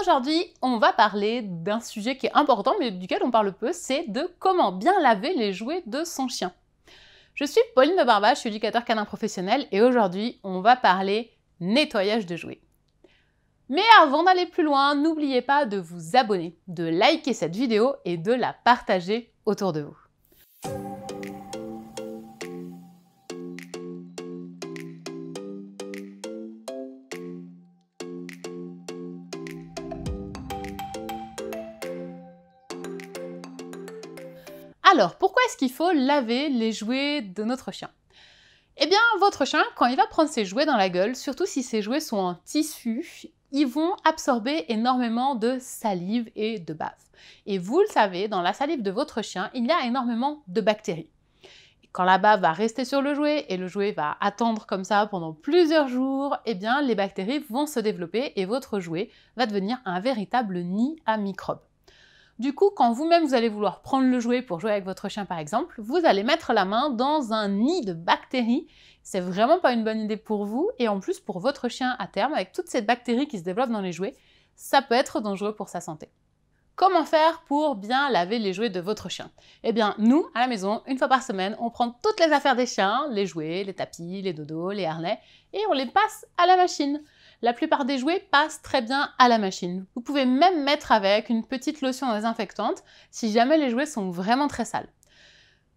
Aujourd'hui, on va parler d'un sujet qui est important mais duquel on parle peu, c'est de comment bien laver les jouets de son chien. Je suis Pauline de Barbache, je suis éducateur canin professionnel et aujourd'hui, on va parler nettoyage de jouets. Mais avant d'aller plus loin, n'oubliez pas de vous abonner, de liker cette vidéo et de la partager autour de vous. Alors, pourquoi est-ce qu'il faut laver les jouets de notre chien Eh bien, votre chien, quand il va prendre ses jouets dans la gueule, surtout si ses jouets sont en tissu, ils vont absorber énormément de salive et de bave. Et vous le savez, dans la salive de votre chien, il y a énormément de bactéries. quand la bave va rester sur le jouet et le jouet va attendre comme ça pendant plusieurs jours, eh bien les bactéries vont se développer et votre jouet va devenir un véritable nid à microbes. Du coup, quand vous-même vous allez vouloir prendre le jouet pour jouer avec votre chien par exemple, vous allez mettre la main dans un nid de bactéries. C'est vraiment pas une bonne idée pour vous et en plus pour votre chien à terme, avec toutes ces bactéries qui se développent dans les jouets, ça peut être dangereux pour sa santé. Comment faire pour bien laver les jouets de votre chien Eh bien, nous, à la maison, une fois par semaine, on prend toutes les affaires des chiens, les jouets, les tapis, les dodos, les harnais, et on les passe à la machine la plupart des jouets passent très bien à la machine. Vous pouvez même mettre avec une petite lotion désinfectante si jamais les jouets sont vraiment très sales.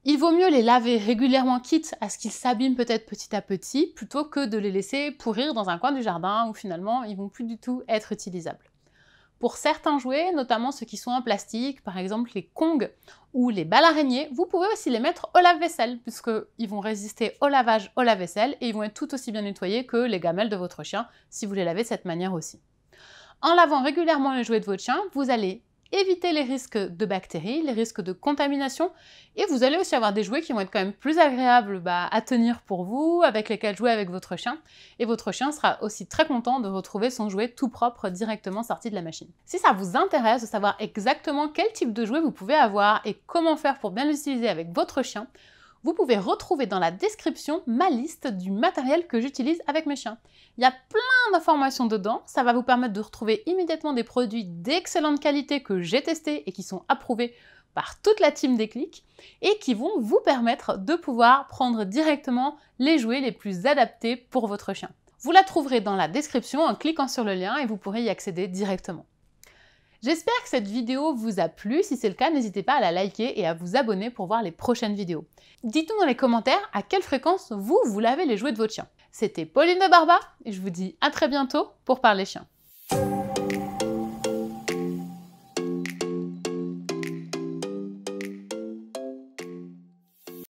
Il vaut mieux les laver régulièrement quitte à ce qu'ils s'abîment peut-être petit à petit plutôt que de les laisser pourrir dans un coin du jardin où finalement ils vont plus du tout être utilisables. Pour certains jouets, notamment ceux qui sont en plastique, par exemple les Kong ou les balles araignées, vous pouvez aussi les mettre au lave-vaisselle, puisqu'ils vont résister au lavage au lave-vaisselle et ils vont être tout aussi bien nettoyés que les gamelles de votre chien si vous les lavez de cette manière aussi. En lavant régulièrement les jouets de votre chien, vous allez éviter les risques de bactéries, les risques de contamination, et vous allez aussi avoir des jouets qui vont être quand même plus agréables bah, à tenir pour vous, avec lesquels jouer avec votre chien, et votre chien sera aussi très content de retrouver son jouet tout propre directement sorti de la machine. Si ça vous intéresse de savoir exactement quel type de jouet vous pouvez avoir et comment faire pour bien l'utiliser avec votre chien, vous pouvez retrouver dans la description ma liste du matériel que j'utilise avec mes chiens. Il y a plein d'informations dedans, ça va vous permettre de retrouver immédiatement des produits d'excellente qualité que j'ai testés et qui sont approuvés par toute la team des clics et qui vont vous permettre de pouvoir prendre directement les jouets les plus adaptés pour votre chien. Vous la trouverez dans la description en cliquant sur le lien et vous pourrez y accéder directement. J'espère que cette vidéo vous a plu. Si c'est le cas, n'hésitez pas à la liker et à vous abonner pour voir les prochaines vidéos. Dites-nous dans les commentaires à quelle fréquence vous, vous lavez les jouets de votre chien. C'était Pauline de Barba et je vous dis à très bientôt pour Parler Chien.